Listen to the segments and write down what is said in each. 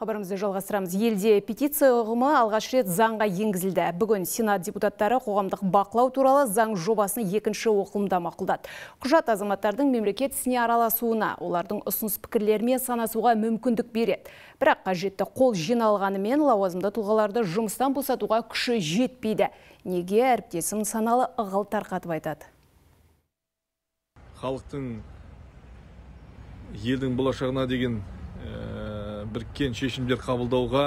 Хабарымызды жалғастырамыз. Елде петиция ұғымы алғаш рет заңға енгізілді. Бүгін Сенат депутаттары қоғамдық бақылау туралы заң жобасын екінші оқылымда мақұлдады. Құжат азаматтардың мемлекет ісіне араласуына, олардың ұсыныс пікірлерімен санасуға мүмкіндік береді. Бірақ қажетті қол жиналғанымен лауазымды тұлғаларды жұмыстан босатуға күші жетпейді. Неге әріптесім саналы ығыл тарқатып айтады? Халықтың елдің болашағына деген біріккен шешімдер қабылдауға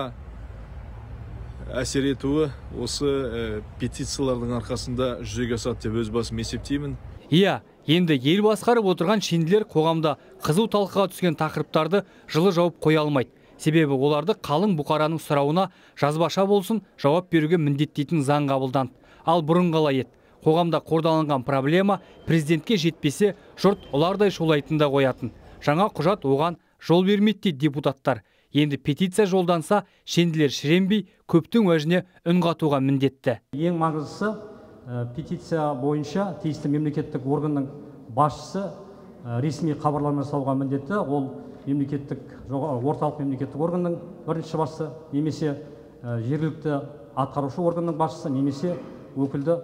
әсер етуі осы петициялардың арқасында жүзеге асады деп өз басым есептеймін иә енді ел басқарып отырған шенділер қоғамда қызу талқыға түскен тақырыптарды жылы жауып қоя алмайды себебі оларды қалың бұқараның сұрауына жазбаша болсын жауап беруге міндеттейтін заң қабылданды ал бұрын қалай еді қоғамда қордаланған проблема президентке жетпесе жұрт ұлардай шулайтын да қоятын жаңа құжат оған жол бермейді дейді депутаттар енді петиция жолданса шенділер шіренбей көптің уәжіне үн міндетті ең маңыздысы э, петиция бойынша тиісті мемлекеттік органның басшысы э, ресми хабарлама жасауға міндетті ол мемлекеттік орталық мемлекеттік органның бірінші басшысы немесе э, жергілікті атқарушы органның басшысы немесе өкілді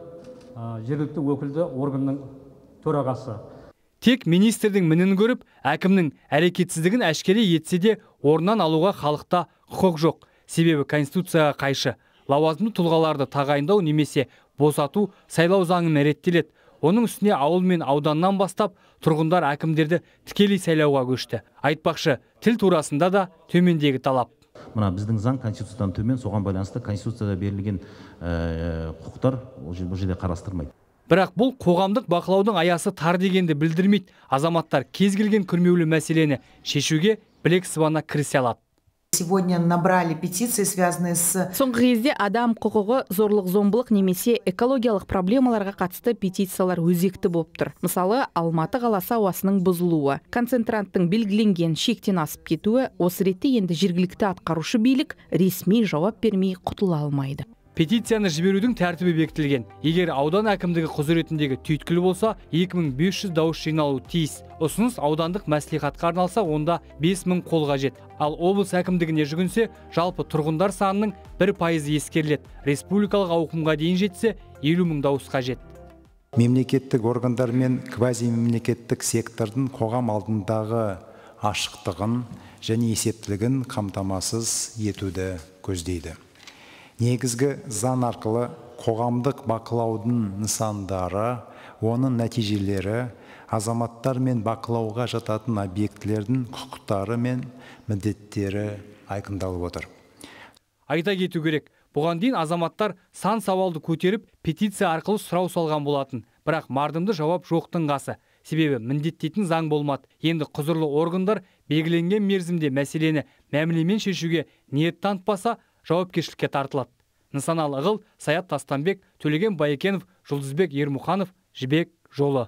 жергілікті өкілді органның төрағасы тек министрдің мінін көріп әкімнің әрекетсіздігін әшкере етсе де орнынан алуға халықта құқық жоқ себебі конституцияға қайшы лауазымды тұлғаларды тағайындау немесе босату сайлау заңымен реттеледі оның үстіне ауыл мен ауданнан бастап тұрғындар әкімдерді тікелей сайлауға көшті айтпақшы тіл турасында да төмендегі талап мына біздің заң конституциядан төмен соған байланысты конституцияда берілген э, құқықтар бұл жерде қарастырмайды бірақ бұл қоғамдық бақылаудың аясы тар дегенді білдірмейді азаматтар кез келген күрмеулі мәселені шешуге білек сыбана кірісе алады сегодня набрали петиции связанные с соңғы кезде адам құқығы зорлық зомбылық немесе экологиялық проблемаларға қатысты петициялар өзекті болып тұр мысалы алматы қаласы ауасының бұзылуы концентранттың белгіленген шектен асып кетуі осы ретте енді жергілікті атқарушы билік ресми жауап бермей құтыла алмайды петицияны жіберудің тәртібі бекітілген егер аудан әкімдігі құзыретіндегі түйткіл болса 2500 дауыс жиналуы тиіс ұсыныс аудандық мәслихатқа арналса онда 5000 қол қажет ал облыс әкімдігіне жүгінсе жалпы тұрғындар санының бір пайызы ескеріледі республикалық ауқымға дейін жетсе елу мың дауыс қажет мемлекеттік органдар мен квазимемлекеттік сектордың қоғам алдындағы ашықтығын және есептілігін қамтамасыз етуді көздейді негізгі заң арқылы қоғамдық бақылаудың нысандары оның нәтижелері азаматтар мен бақылауға жататын объектілердің құқықтары мен міндеттері айқындалып отыр айта кету керек бұған дейін азаматтар сан сауалды көтеріп петиция арқылы сұрау салған болатын бірақ мардымды жауап жоқтың қасы себебі міндеттейтін заң болмады енді құзырлы органдар белгіленген мерзімде мәселені мәмілемен шешуге ниет танытпаса жауапкершілікке тартылады нысаналы ығыл саят тастанбек төлеген байекенов жұлдызбек ермұханов жібек жолы